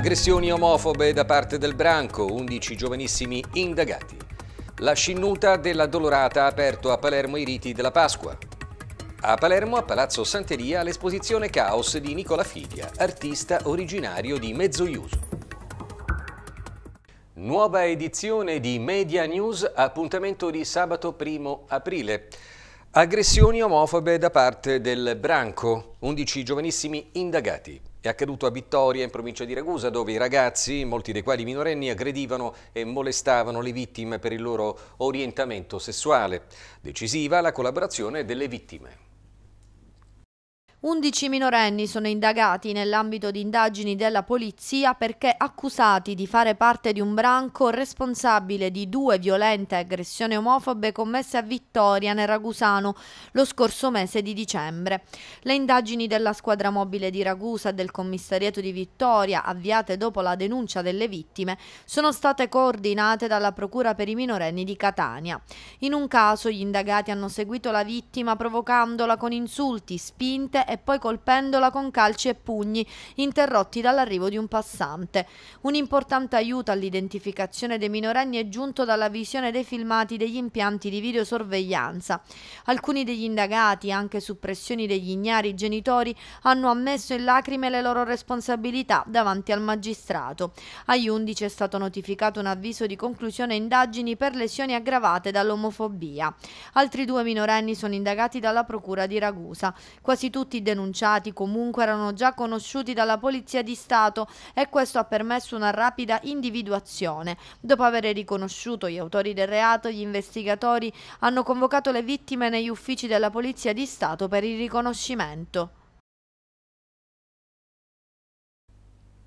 Aggressioni omofobe da parte del branco, 11 giovanissimi indagati. La scinnuta della Dolorata ha aperto a Palermo i riti della Pasqua. A Palermo, a Palazzo Santeria, l'esposizione Caos di Nicola Figlia, artista originario di Mezzoiuso. Nuova edizione di Media News, appuntamento di sabato 1 aprile. Aggressioni omofobe da parte del branco, 11 giovanissimi indagati. È accaduto a Vittoria, in provincia di Ragusa, dove i ragazzi, molti dei quali minorenni, aggredivano e molestavano le vittime per il loro orientamento sessuale. Decisiva la collaborazione delle vittime. 11 minorenni sono indagati nell'ambito di indagini della polizia perché accusati di fare parte di un branco responsabile di due violente aggressioni omofobe commesse a Vittoria nel Ragusano lo scorso mese di dicembre. Le indagini della squadra mobile di Ragusa e del commissariato di Vittoria, avviate dopo la denuncia delle vittime, sono state coordinate dalla Procura per i minorenni di Catania. In un caso gli indagati hanno seguito la vittima provocandola con insulti, spinte e poi colpendola con calci e pugni, interrotti dall'arrivo di un passante. Un importante aiuto all'identificazione dei minorenni è giunto dalla visione dei filmati degli impianti di videosorveglianza. Alcuni degli indagati, anche su pressioni degli ignari genitori, hanno ammesso in lacrime le loro responsabilità davanti al magistrato. Agli 11 è stato notificato un avviso di conclusione indagini per lesioni aggravate dall'omofobia. Altri due minorenni sono indagati dalla procura di Ragusa. Quasi tutti denunciati comunque erano già conosciuti dalla Polizia di Stato e questo ha permesso una rapida individuazione. Dopo aver riconosciuto gli autori del reato, gli investigatori hanno convocato le vittime negli uffici della Polizia di Stato per il riconoscimento.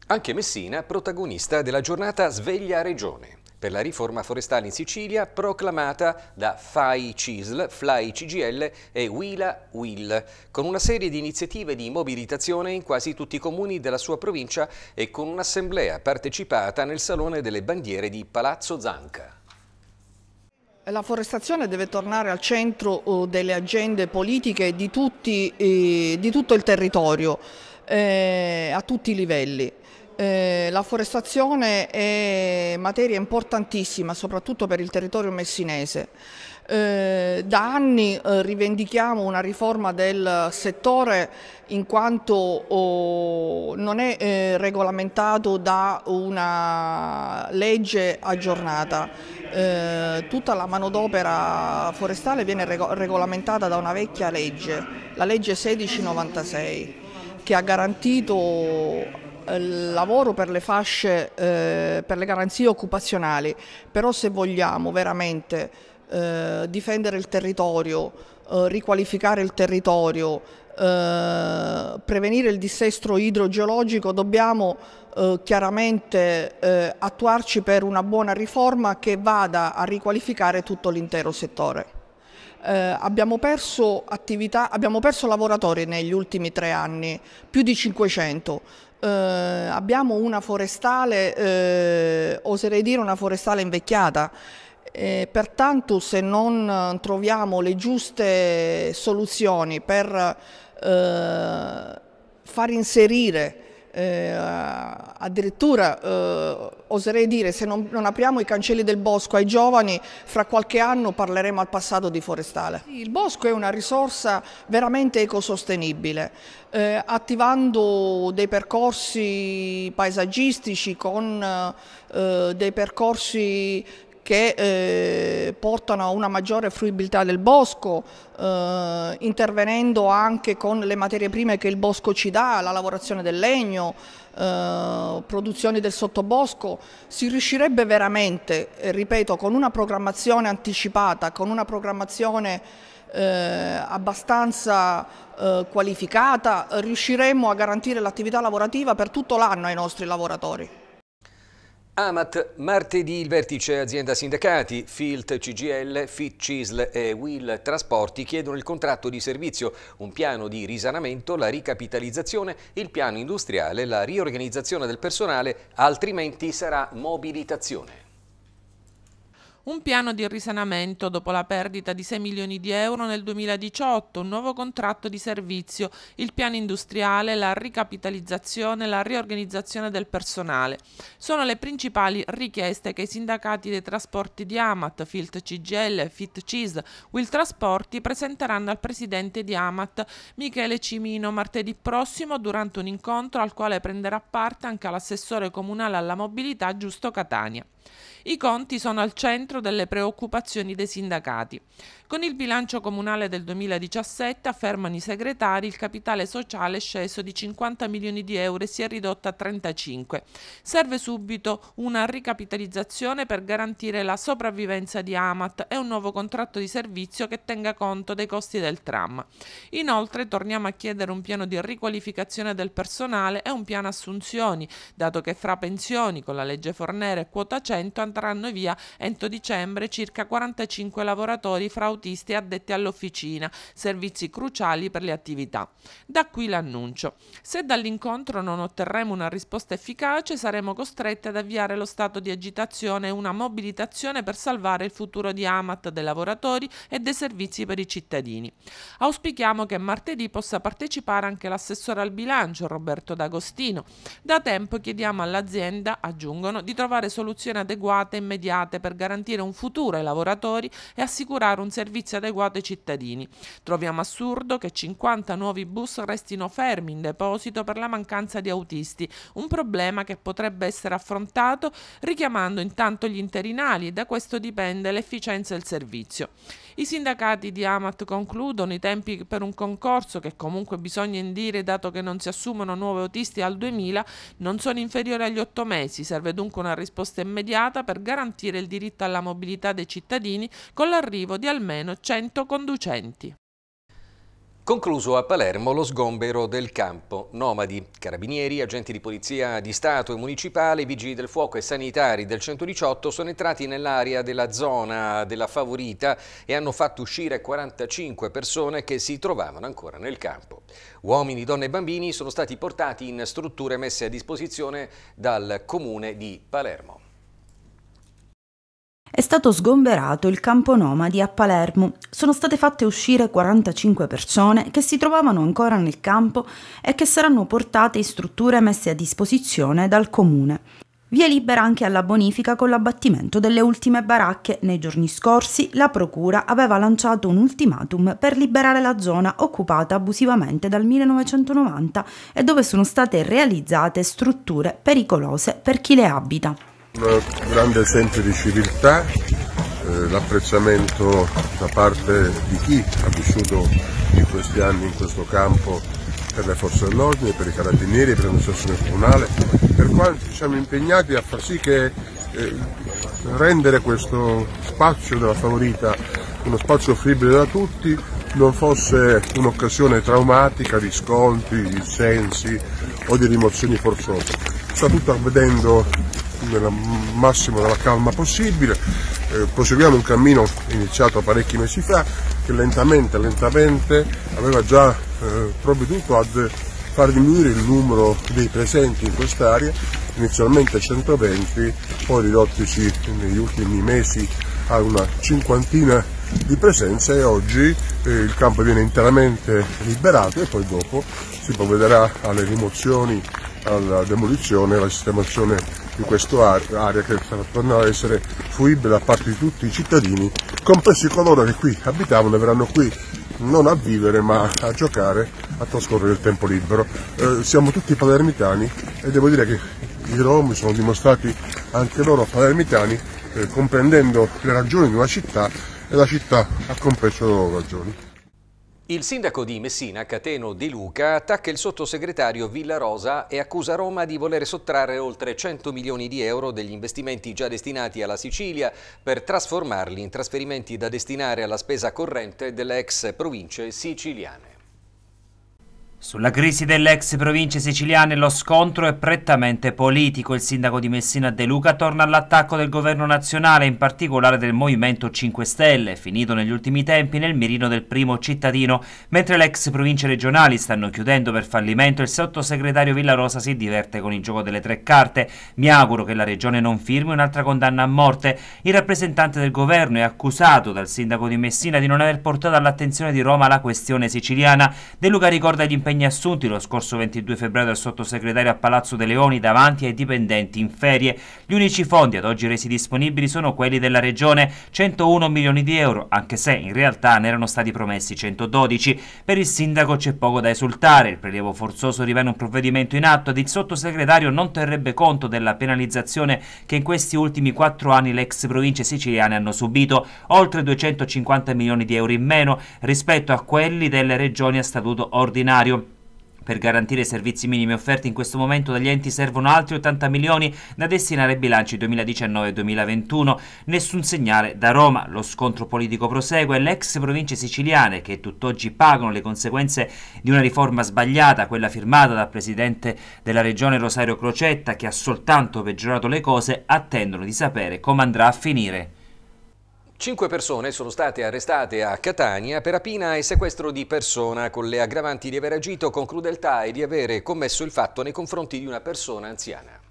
Anche Messina protagonista della giornata Sveglia Regione per la riforma forestale in Sicilia proclamata da FAI CISL, FLAI CGL e WILA WIL, con una serie di iniziative di mobilitazione in quasi tutti i comuni della sua provincia e con un'assemblea partecipata nel Salone delle Bandiere di Palazzo Zanca. La forestazione deve tornare al centro eh, delle agende politiche di, tutti, eh, di tutto il territorio, eh, a tutti i livelli. Eh, la forestazione è materia importantissima soprattutto per il territorio messinese. Eh, da anni eh, rivendichiamo una riforma del settore in quanto oh, non è eh, regolamentato da una legge aggiornata. Eh, tutta la manodopera forestale viene rego regolamentata da una vecchia legge, la legge 1696 che ha garantito eh, lavoro per le fasce, eh, per le garanzie occupazionali, però se vogliamo veramente eh, difendere il territorio, eh, riqualificare il territorio, eh, prevenire il dissestro idrogeologico, dobbiamo chiaramente attuarci per una buona riforma che vada a riqualificare tutto l'intero settore. Eh, abbiamo, perso attività, abbiamo perso lavoratori negli ultimi tre anni, più di 500 eh, abbiamo una forestale, eh, oserei dire una forestale invecchiata. Eh, pertanto se non eh, troviamo le giuste soluzioni per eh, far inserire eh, addirittura eh, oserei dire se non, non, apriamo i cancelli del bosco ai giovani fra qualche anno parleremo al passato di forestale. Il bosco è una risorsa veramente ecosostenibile, eh, attivando dei percorsi paesaggistici con eh, dei percorsi che eh, portano a una maggiore fruibilità del bosco, eh, intervenendo anche con le materie prime che il bosco ci dà, la lavorazione del legno, eh, produzioni del sottobosco, si riuscirebbe veramente, eh, ripeto, con una programmazione anticipata, con una programmazione eh, abbastanza eh, qualificata, riusciremmo a garantire l'attività lavorativa per tutto l'anno ai nostri lavoratori. Amat, martedì il vertice azienda sindacati, Filt CGL, Fit Cisl e Will Trasporti chiedono il contratto di servizio, un piano di risanamento, la ricapitalizzazione, il piano industriale, la riorganizzazione del personale, altrimenti sarà mobilitazione un piano di risanamento dopo la perdita di 6 milioni di euro nel 2018, un nuovo contratto di servizio, il piano industriale, la ricapitalizzazione, la riorganizzazione del personale. Sono le principali richieste che i sindacati dei trasporti di Amat, Filt CGL, Fit CIS, Will Trasporti presenteranno al presidente di Amat, Michele Cimino, martedì prossimo durante un incontro al quale prenderà parte anche l'assessore comunale alla mobilità Giusto Catania. I conti sono al centro delle preoccupazioni dei sindacati. Con il bilancio comunale del 2017, affermano i segretari, il capitale sociale è sceso di 50 milioni di euro e si è ridotto a 35. Serve subito una ricapitalizzazione per garantire la sopravvivenza di Amat e un nuovo contratto di servizio che tenga conto dei costi del tram. Inoltre torniamo a chiedere un piano di riqualificazione del personale e un piano assunzioni, dato che fra pensioni con la legge Fornere e quota 100 andranno via entro dicembre circa 45 lavoratori fra autonomia autisti addetti all'officina, servizi cruciali per le attività. Da qui l'annuncio. Se dall'incontro non otterremo una risposta efficace, saremo costretti ad avviare lo stato di agitazione e una mobilitazione per salvare il futuro di Amat, dei lavoratori e dei servizi per i cittadini. Auspichiamo che martedì possa partecipare anche l'assessore al bilancio Roberto D'Agostino. Da tempo chiediamo all'azienda, aggiungono, di trovare soluzioni adeguate e immediate per garantire un futuro ai lavoratori e assicurare un servizio servizi adeguati ai cittadini. Troviamo assurdo che 50 nuovi bus restino fermi in deposito per la mancanza di autisti, un problema che potrebbe essere affrontato richiamando intanto gli interinali e da questo dipende l'efficienza del servizio. I sindacati di Amat concludono i tempi per un concorso che comunque bisogna indire dato che non si assumono nuovi autisti al 2000 non sono inferiori agli 8 mesi. Serve dunque una risposta immediata per garantire il diritto alla mobilità dei cittadini con l'arrivo di almeno 100 conducenti. Concluso a Palermo lo sgombero del campo. Nomadi, carabinieri, agenti di polizia di Stato e municipale, vigili del fuoco e sanitari del 118 sono entrati nell'area della zona della Favorita e hanno fatto uscire 45 persone che si trovavano ancora nel campo. Uomini, donne e bambini sono stati portati in strutture messe a disposizione dal comune di Palermo. È stato sgomberato il campo nomadi a Palermo. Sono state fatte uscire 45 persone che si trovavano ancora nel campo e che saranno portate in strutture messe a disposizione dal comune. Via libera anche alla bonifica con l'abbattimento delle ultime baracche. Nei giorni scorsi la Procura aveva lanciato un ultimatum per liberare la zona occupata abusivamente dal 1990 e dove sono state realizzate strutture pericolose per chi le abita. Un grande esempio di civiltà, eh, l'apprezzamento da parte di chi ha vissuto in questi anni in questo campo per le forze dell'ordine, per i carabinieri, per l'amministrazione comunale, per quanti siamo impegnati a far sì che eh, rendere questo spazio della favorita uno spazio offribile da tutti non fosse un'occasione traumatica di scontri, di sensi o di rimozioni forzose. Soprattutto avvedendo nel massimo della calma possibile, eh, proseguiamo un cammino iniziato parecchi mesi fa che lentamente, lentamente aveva già eh, provveduto ad far diminuire il numero dei presenti in quest'area, inizialmente 120, poi ridottici negli ultimi mesi a una cinquantina di presenza e oggi eh, il campo viene interamente liberato e poi dopo si provvederà alle rimozioni, alla demolizione, alla sistemazione di questa area che tornerà a essere fruibile da parte di tutti i cittadini, compresi coloro che qui abitavano e verranno qui non a vivere ma a giocare, a trascorrere il tempo libero. Eh, siamo tutti palermitani e devo dire che i Rom sono dimostrati anche loro palermitani eh, comprendendo le ragioni di una città e la città ha compreso le loro ragioni. Il sindaco di Messina, Cateno Di Luca, attacca il sottosegretario Villarosa e accusa Roma di voler sottrarre oltre 100 milioni di euro degli investimenti già destinati alla Sicilia per trasformarli in trasferimenti da destinare alla spesa corrente delle ex province siciliane. Sulla crisi delle ex province siciliane lo scontro è prettamente politico. Il sindaco di Messina De Luca torna all'attacco del governo nazionale, in particolare del Movimento 5 Stelle, finito negli ultimi tempi nel mirino del primo cittadino. Mentre le ex province regionali stanno chiudendo per fallimento, il sottosegretario Villarosa si diverte con il gioco delle tre carte. Mi auguro che la regione non firmi un'altra condanna a morte. Il rappresentante del governo è accusato dal sindaco di Messina di non aver portato all'attenzione di Roma la questione siciliana. De Luca ricorda gli impegni impegni assunti lo scorso 22 febbraio dal sottosegretario a Palazzo De Leoni davanti ai dipendenti in ferie. Gli unici fondi ad oggi resi disponibili sono quelli della Regione, 101 milioni di euro, anche se in realtà ne erano stati promessi 112. Per il sindaco c'è poco da esultare, il prelievo forzoso rimane un provvedimento in atto ed il sottosegretario non terrebbe conto della penalizzazione che in questi ultimi 4 anni le ex province siciliane hanno subito, oltre 250 milioni di euro in meno rispetto a quelli delle regioni a statuto ordinario. Per garantire i servizi minimi offerti in questo momento dagli enti servono altri 80 milioni da destinare ai bilanci 2019-2021. Nessun segnale da Roma. Lo scontro politico prosegue. Le ex province siciliane, che tutt'oggi pagano le conseguenze di una riforma sbagliata, quella firmata dal presidente della regione Rosario Crocetta, che ha soltanto peggiorato le cose, attendono di sapere come andrà a finire. Cinque persone sono state arrestate a Catania per rapina e sequestro di persona con le aggravanti di aver agito con crudeltà e di avere commesso il fatto nei confronti di una persona anziana.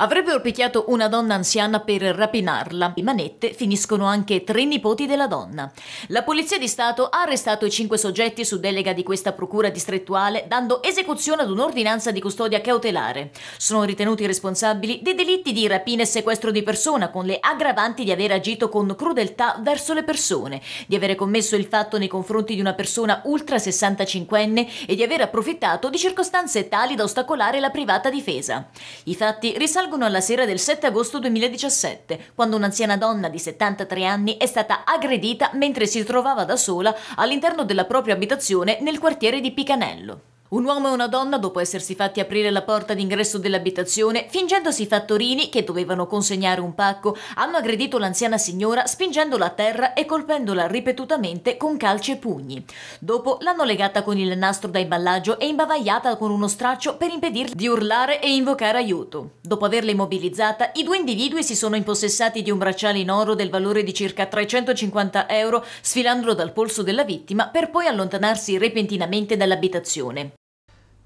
Avrebbero picchiato una donna anziana per rapinarla. In manette finiscono anche tre nipoti della donna. La Polizia di Stato ha arrestato i cinque soggetti su delega di questa procura distrettuale, dando esecuzione ad un'ordinanza di custodia cautelare. Sono ritenuti responsabili dei delitti di rapina e sequestro di persona, con le aggravanti di aver agito con crudeltà verso le persone, di avere commesso il fatto nei confronti di una persona ultra 65enne e di aver approfittato di circostanze tali da ostacolare la privata difesa. I fatti risalgono risalgono alla sera del 7 agosto 2017, quando un'anziana donna di 73 anni è stata aggredita mentre si trovava da sola all'interno della propria abitazione nel quartiere di Picanello. Un uomo e una donna, dopo essersi fatti aprire la porta d'ingresso dell'abitazione, fingendosi fattorini che dovevano consegnare un pacco, hanno aggredito l'anziana signora spingendola a terra e colpendola ripetutamente con calci e pugni. Dopo l'hanno legata con il nastro da imballaggio e imbavagliata con uno straccio per impedirle di urlare e invocare aiuto. Dopo averla immobilizzata, i due individui si sono impossessati di un bracciale in oro del valore di circa 350 euro, sfilandolo dal polso della vittima per poi allontanarsi repentinamente dall'abitazione.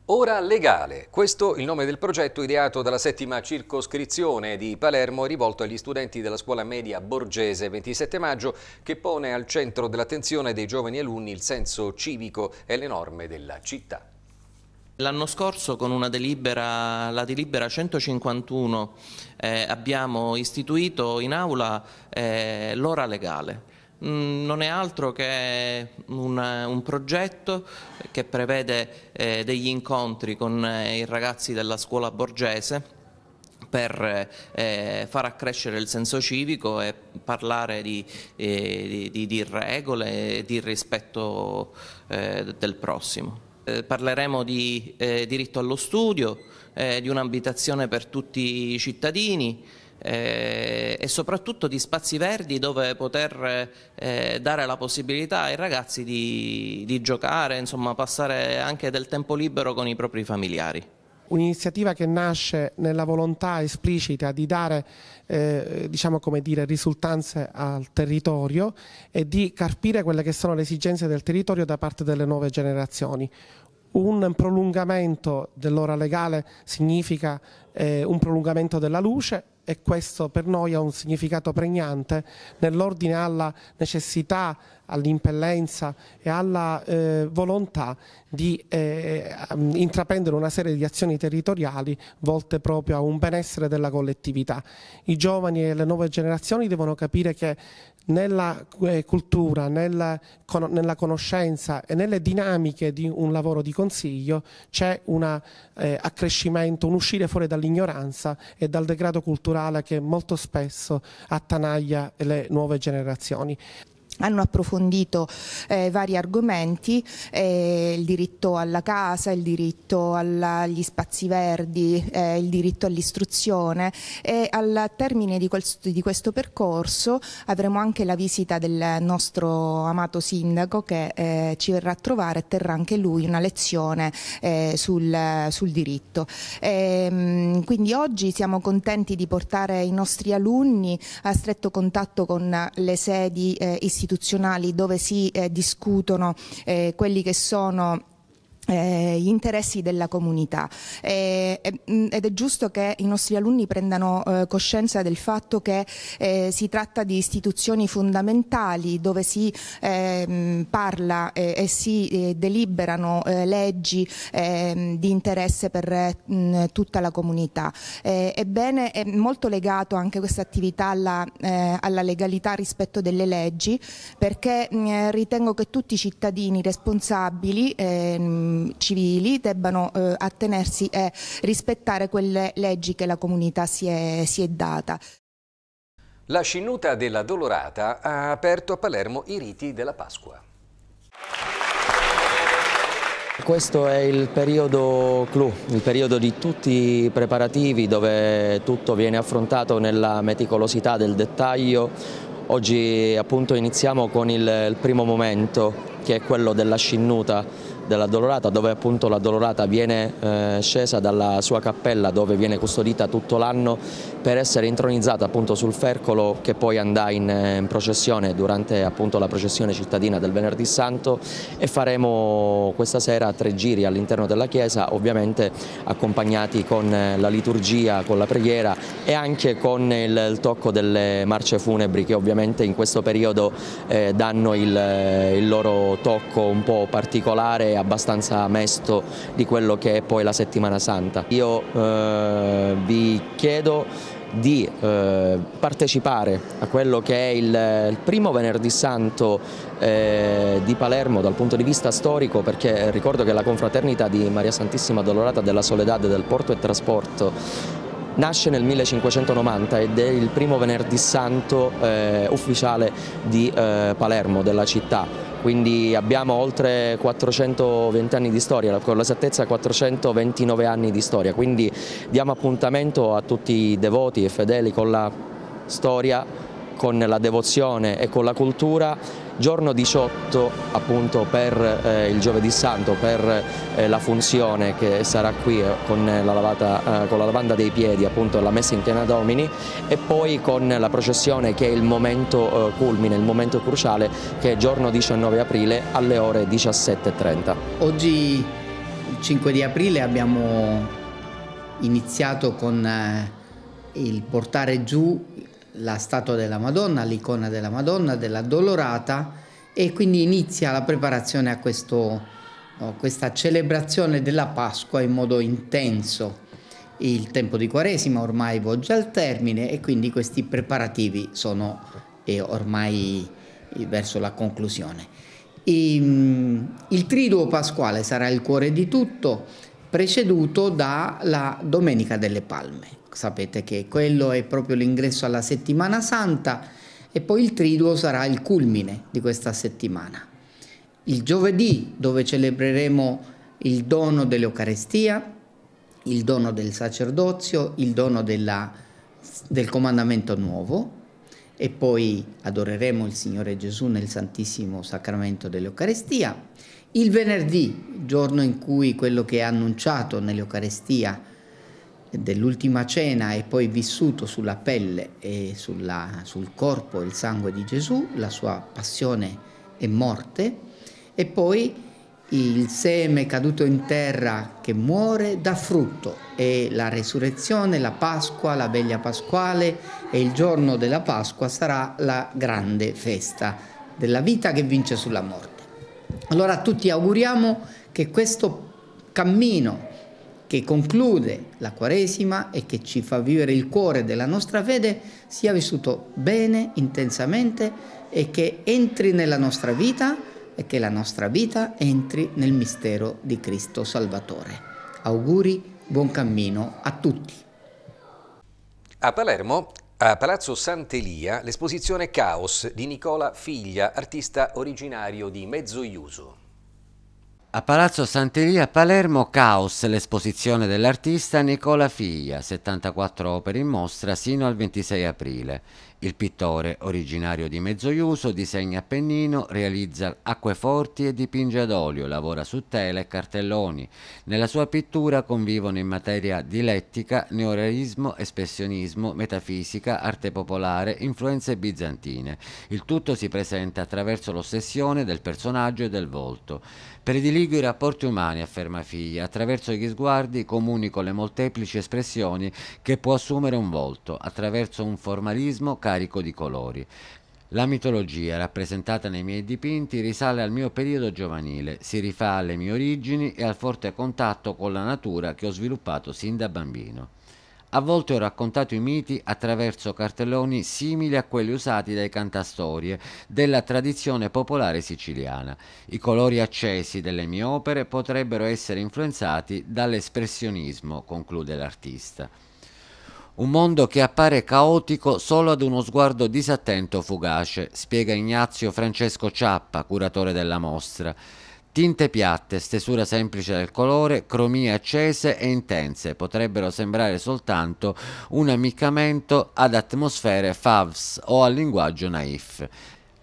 Ora legale, questo il nome del progetto ideato dalla settima circoscrizione di Palermo e rivolto agli studenti della scuola media borgese 27 maggio che pone al centro dell'attenzione dei giovani alunni il senso civico e le norme della città. L'anno scorso con una delibera, la delibera 151 eh, abbiamo istituito in aula eh, l'ora legale Mm, non è altro che un, un progetto che prevede eh, degli incontri con eh, i ragazzi della scuola borgese per eh, far accrescere il senso civico e parlare di, eh, di, di, di regole e di rispetto eh, del prossimo. Eh, parleremo di eh, diritto allo studio, eh, di un'abitazione per tutti i cittadini, eh, e soprattutto di spazi verdi dove poter eh, dare la possibilità ai ragazzi di, di giocare, insomma passare anche del tempo libero con i propri familiari un'iniziativa che nasce nella volontà esplicita di dare eh, diciamo dire, risultanze al territorio e di carpire quelle che sono le esigenze del territorio da parte delle nuove generazioni. Un prolungamento dell'ora legale significa eh, un prolungamento della luce e questo per noi ha un significato pregnante nell'ordine alla necessità, all'impellenza e alla eh, volontà di eh, eh, intraprendere una serie di azioni territoriali volte proprio a un benessere della collettività. I giovani e le nuove generazioni devono capire che nella eh, cultura, nella, nella, conoscenza e nelle dinamiche di un lavoro di consiglio c'è un eh, accrescimento, un uscire fuori dall'ignoranza e dal degrado culturale che molto spesso attanaglia le nuove generazioni hanno approfondito eh, vari argomenti, eh, il diritto alla casa, il diritto alla, agli spazi verdi, eh, il diritto all'istruzione e al termine di, quel, di, questo percorso avremo anche la visita del nostro amato sindaco che eh, ci verrà a trovare e terrà anche lui una lezione eh, sul, sul, diritto. E, ehm, quindi oggi siamo contenti di portare i nostri alunni a stretto contatto con le sedi eh, istituzionali istituzionali dove si eh, discutono eh, quelli che sono eh, gli interessi della comunità eh, eh, mm, ed è giusto che i nostri alunni prendano coscienza del fatto che si tratta di istituzioni fondamentali dove si mm, parla e si deliberano leggi mm, di interesse per tutta la comunità. ebbene è molto legato anche questa attività alla, legalità rispetto delle leggi perché ritengo che tutti i cittadini responsabili ehm, Ehm, civili debbano eh, attenersi e rispettare quelle leggi che la comunità si è, si è data. La scinnuta della Dolorata ha aperto a Palermo i riti della Pasqua. Questo è il periodo clou, il periodo di tutti i preparativi dove tutto viene affrontato nella meticolosità del dettaglio. Oggi appunto iniziamo con il primo momento che è quello della scinnuta della Dolorata dove appunto la Dolorata viene eh, scesa dalla sua cappella dove viene custodita tutto l'anno per essere intronizzata appunto sul fercolo che poi andrà in, eh, in processione durante appunto la processione cittadina del venerdì santo e faremo questa sera tre giri all'interno della chiesa ovviamente accompagnati con eh, la liturgia, con la preghiera e anche con il, il tocco delle marce funebri che ovviamente in questo periodo eh, danno il, eh, il loro tocco un po' particolare a abbastanza mesto di quello che è poi la settimana santa. Io eh, vi chiedo di eh, partecipare a quello che è il, il primo venerdì santo eh, di Palermo dal punto di vista storico perché ricordo che la confraternita di Maria Santissima Dolorata della Soledad del Porto e Trasporto nasce nel 1590 ed è il primo venerdì santo eh, ufficiale di eh, Palermo, della città quindi abbiamo oltre 420 anni di storia, con l'esattezza 429 anni di storia, quindi diamo appuntamento a tutti i devoti e fedeli con la storia, con la devozione e con la cultura giorno 18 appunto per eh, il giovedì santo, per eh, la funzione che sarà qui eh, con la, lavata, eh, con la, lavanda dei piedi, appunto la messa in piena domini e poi con la processione che è il momento eh, culmine, il momento cruciale che è giorno 19 aprile alle ore 17.30. Oggi 5 di aprile abbiamo iniziato con eh, il portare giù la statua della Madonna, l'icona della Madonna, della Dolorata e quindi inizia la preparazione a questo, oh, questa celebrazione della Pasqua in modo intenso. Il tempo di Quaresima ormai volge al termine e quindi questi preparativi sono eh, ormai eh, verso la conclusione. Ehm, il triduo pasquale sarà il cuore di tutto, preceduto dalla Domenica delle Palme sapete che quello è proprio l'ingresso alla settimana santa e poi il triduo sarà il culmine di questa settimana. Il giovedì dove celebreremo il dono dell'Eucarestia, il dono del sacerdozio, il dono della, del comandamento nuovo e poi adoreremo il Signore Gesù nel Santissimo Sacramento dell'Eucarestia. Il venerdì, giorno in cui quello che è annunciato nell'Eucarestia dell'ultima cena e poi vissuto sulla pelle e sulla, sul corpo il sangue di Gesù, la sua passione e morte, e poi il seme caduto in terra che muore dà frutto e la resurrezione, la Pasqua, la veglia pasquale e il giorno della Pasqua sarà la grande festa della vita che vince sulla morte. Allora tutti auguriamo che questo cammino che conclude la Quaresima e che ci fa vivere il cuore della nostra fede, sia vissuto bene, intensamente e che entri nella nostra vita e che la nostra vita entri nel mistero di Cristo Salvatore. Auguri, buon cammino a tutti. A Palermo a Palazzo Sant'Elia l'esposizione Caos di Nicola Figlia, artista originario di Mezzoiuso. A Palazzo Santeria, Palermo, Caos, l'esposizione dell'artista Nicola Figlia, 74 opere in mostra sino al 26 aprile. Il pittore, originario di Mezzoiuso, disegna a pennino, realizza acqueforti e dipinge ad olio, lavora su tela e cartelloni. Nella sua pittura convivono in materia dilettica, neorealismo, espressionismo, metafisica, arte popolare, influenze bizantine. Il tutto si presenta attraverso l'ossessione del personaggio e del volto. Prediligo i rapporti umani, afferma Figlia, attraverso gli sguardi comunico le molteplici espressioni che può assumere un volto, attraverso un formalismo caratteristico carico di colori. La mitologia rappresentata nei miei dipinti risale al mio periodo giovanile, si rifà alle mie origini e al forte contatto con la natura che ho sviluppato sin da bambino. A volte ho raccontato i miti attraverso cartelloni simili a quelli usati dai cantastorie della tradizione popolare siciliana. I colori accesi delle mie opere potrebbero essere influenzati dall'espressionismo, conclude l'artista. Un mondo che appare caotico solo ad uno sguardo disattento fugace, spiega Ignazio Francesco Ciappa, curatore della mostra. Tinte piatte, stesura semplice del colore, cromie accese e intense potrebbero sembrare soltanto un ammiccamento ad atmosfere favs o al linguaggio naif.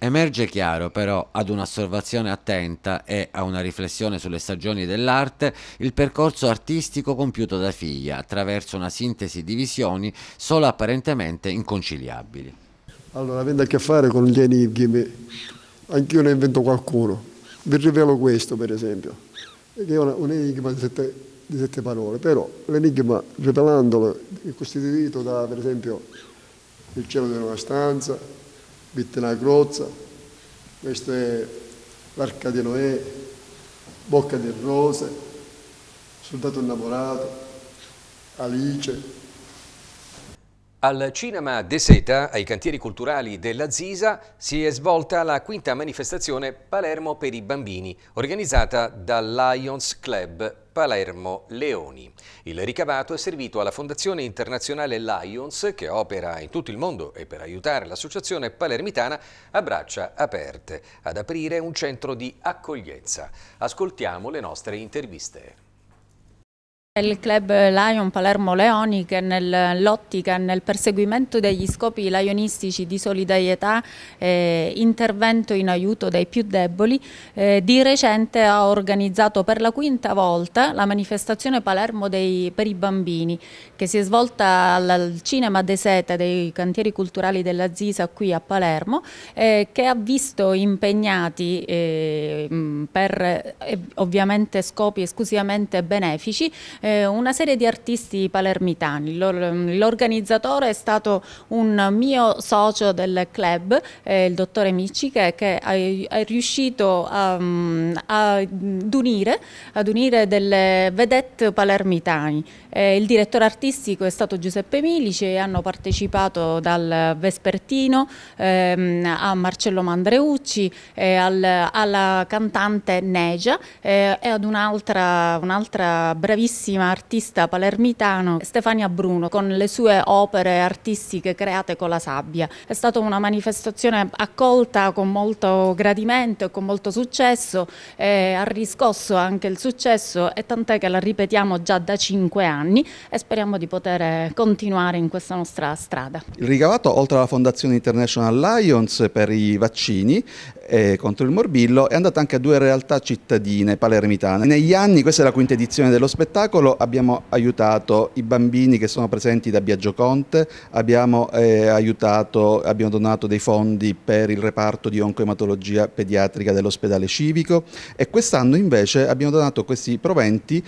Emerge chiaro però ad un'osservazione attenta e a una riflessione sulle stagioni dell'arte il percorso artistico compiuto da figlia attraverso una sintesi di visioni solo apparentemente inconciliabili. Allora, avendo a che fare con gli enigmi, anch'io ne invento qualcuno. Vi rivelo questo, per esempio, che è un enigma di sette, di sette parole, però l'enigma, rivelandolo, è costituito da, per esempio, il cielo di una stanza, Vittina Crozza, questo è l'Arca di Noè, Bocca del Rose, Soldato innamorato, Alice. Al cinema De Seta, ai cantieri culturali della Zisa, si è svolta la quinta manifestazione Palermo per i bambini, organizzata dal Lions Club Palermo Leoni. Il ricavato è servito alla Fondazione Internazionale Lions che opera in tutto il mondo e per aiutare l'associazione palermitana a braccia aperte ad aprire un centro di accoglienza. Ascoltiamo le nostre interviste. Il club Lion Palermo Leoni che nell'ottica, nel perseguimento degli scopi lionistici di solidarietà, eh, intervento in aiuto dei più deboli, eh, di recente ha organizzato per la quinta volta la manifestazione Palermo dei, per i bambini che si è svolta al Cinema De Sete dei cantieri culturali della Zisa qui a Palermo eh, che ha visto impegnati eh, per eh, ovviamente scopi esclusivamente benefici eh, eh, una serie di artisti palermitani. L'organizzatore è stato un mio socio del club, eh, il dottore Micciche, che è, è riuscito a, um, a, ad, unire, ad, unire, delle vedette palermitani. Eh, il direttore artistico è stato Giuseppe Milici e hanno partecipato dal Vespertino ehm, a Marcello Mandreucci, eh, al, alla cantante Negia eh, e ad un'altra un bravissima giovanissima artista palermitano Stefania Bruno con le sue opere artistiche create con la sabbia. È stata una manifestazione accolta con molto gradimento e con molto successo, e ha riscosso anche il successo e tant'è che la ripetiamo già da cinque anni e speriamo di poter continuare in questa nostra strada. Il ricavato oltre alla Fondazione International Lions per i vaccini eh, contro il morbillo è andata anche a due realtà cittadine palermitane. Negli anni, questa è la quinta edizione dello spettacolo, spettacolo abbiamo aiutato i bambini che sono presenti da Biagio Conte, abbiamo, eh, aiutato, abbiamo donato dei fondi per il reparto di oncoematologia pediatrica dell'ospedale civico e quest'anno invece abbiamo donato questi proventi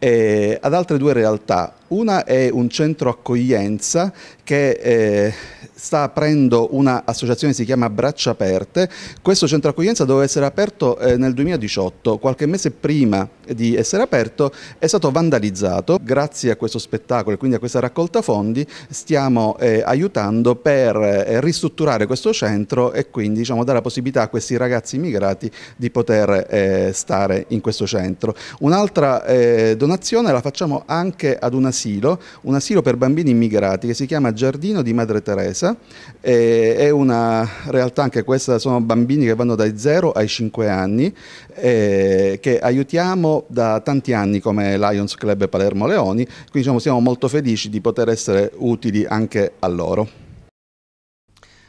eh, ad altre due realtà. Una è un centro accoglienza che eh, sta aprendo un'associazione che si chiama Braccia Aperte. Questo centro accoglienza doveva essere aperto eh, nel 2018, qualche mese prima di essere aperto è stato vandalizzato. Grazie a questo spettacolo e quindi a questa raccolta fondi stiamo eh, aiutando per eh, ristrutturare questo centro e quindi diciamo, dare la possibilità a questi ragazzi immigrati di poter eh, stare in questo centro. Un'altra eh, donazione la facciamo anche ad un asilo, un asilo per bambini immigrati che si chiama Giardino di Madre Teresa questa, eh, è una realtà anche questa, sono bambini che vanno dai 0 ai 5 anni, eh, che aiutiamo da tanti anni come Lions Club Palermo Leoni, quindi diciamo, siamo molto felici di poter essere utili anche a loro.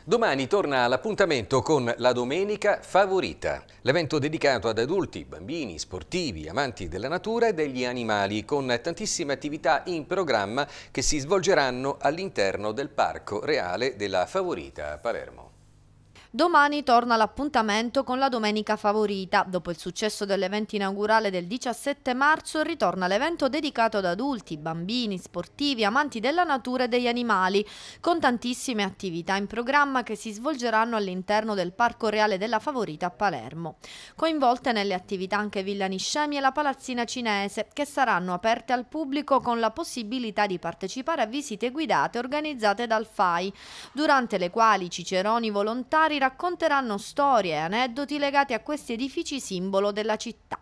Domani torna l'appuntamento con la Domenica Favorita, l'evento dedicato ad adulti, bambini, sportivi, amanti della natura e degli animali, con tantissime attività in programma che si svolgeranno all'interno del Parco Reale della Favorita a Palermo. Domani torna l'appuntamento con la domenica favorita. Dopo il successo dell'evento inaugurale del 17 marzo ritorna l'evento dedicato ad adulti, bambini, sportivi, amanti della natura e degli animali, con tantissime attività in programma che si svolgeranno all'interno del Parco Reale della Favorita a Palermo. Coinvolte nelle attività anche Villa Niscemi e la Palazzina Cinese, che saranno aperte al pubblico con la possibilità di partecipare a visite guidate organizzate dal FAI, durante le quali i ciceroni volontari racconteranno storie e aneddoti legati a questi edifici simbolo della città.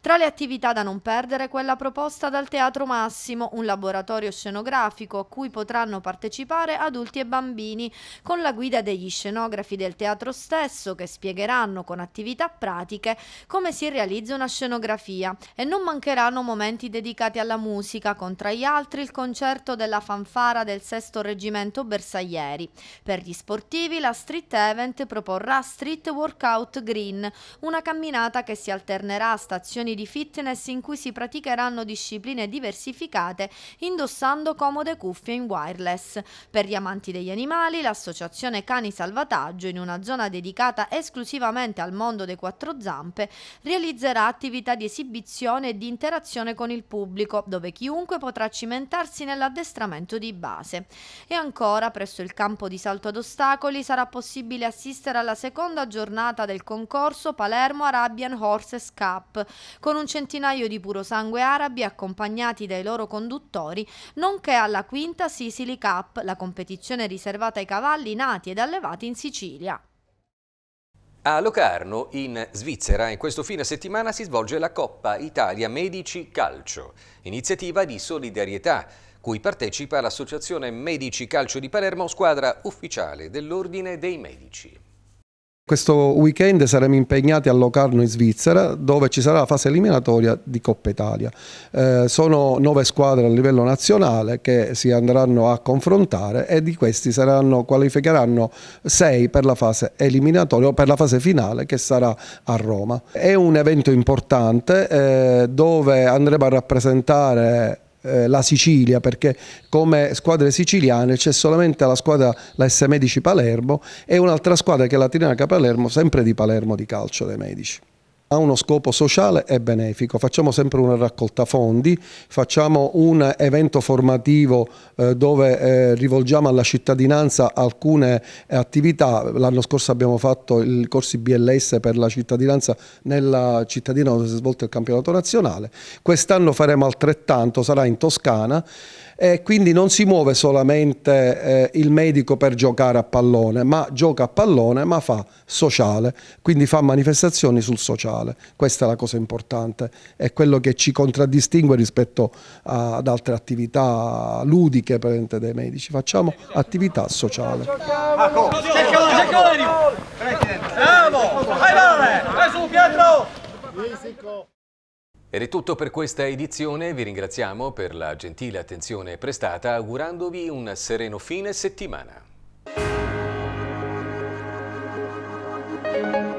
Tra le attività da non perdere quella proposta dal Teatro Massimo, un laboratorio scenografico a cui potranno partecipare adulti e bambini con la guida degli scenografi del teatro stesso che spiegheranno con attività pratiche come si realizza una scenografia e non mancheranno momenti dedicati alla musica con tra gli altri il concerto della fanfara del sesto reggimento Bersaglieri. Per gli sportivi la Street Event proporrà Street Workout Green, una camminata che si alternerà a stazioni di fitness in cui si praticheranno discipline diversificate indossando comode cuffie in wireless. Per gli amanti degli animali, l'associazione Cani Salvataggio, in una zona dedicata esclusivamente al mondo dei quattro zampe, realizzerà attività di esibizione e di interazione con il pubblico, dove chiunque potrà cimentarsi nell'addestramento di base. E ancora, presso il campo di salto ad ostacoli, sarà possibile assistere alla seconda giornata del concorso Palermo Arabian Horses Cup, con un centinaio di purosangue arabi accompagnati dai loro conduttori, nonché alla quinta Sicily Cup, la competizione riservata ai cavalli nati ed allevati in Sicilia. A Locarno, in Svizzera, in questo fine settimana si svolge la Coppa Italia Medici Calcio, iniziativa di solidarietà, cui partecipa l'Associazione Medici Calcio di Palermo, squadra ufficiale dell'Ordine dei Medici questo weekend saremo impegnati a Locarno in Svizzera dove ci sarà la fase eliminatoria di Coppa Italia. Eh, sono nove squadre a livello nazionale che si andranno a confrontare e di questi saranno, qualificheranno sei per la fase eliminatoria o per la fase finale che sarà a Roma. È un evento importante eh, dove andremo a rappresentare eh, la Sicilia, perché come squadre siciliane c'è solamente la squadra, la S Medici Palermo e un'altra squadra che è la Trinacca Palermo, sempre di Palermo di calcio dei medici ha uno scopo sociale e benefico. Facciamo sempre una raccolta fondi, facciamo un evento formativo eh, dove eh, rivolgiamo alla cittadinanza alcune attività. L'anno scorso abbiamo fatto il corsi BLS per la cittadinanza nella cittadina dove si è svolto il campionato nazionale. Quest'anno faremo altrettanto, sarà in Toscana. E quindi non si muove solamente eh, il medico per giocare a pallone, ma gioca a pallone, ma fa sociale, quindi fa manifestazioni sul sociale. Questa è la cosa importante, è quello che ci contraddistingue rispetto a, ad altre attività ludiche esempio, dei medici. Facciamo attività sociale. Ah, cercalo, cercalo! Bravo! Vai, vai, vai sul Pietro! Ed è tutto per questa edizione, vi ringraziamo per la gentile attenzione prestata augurandovi un sereno fine settimana.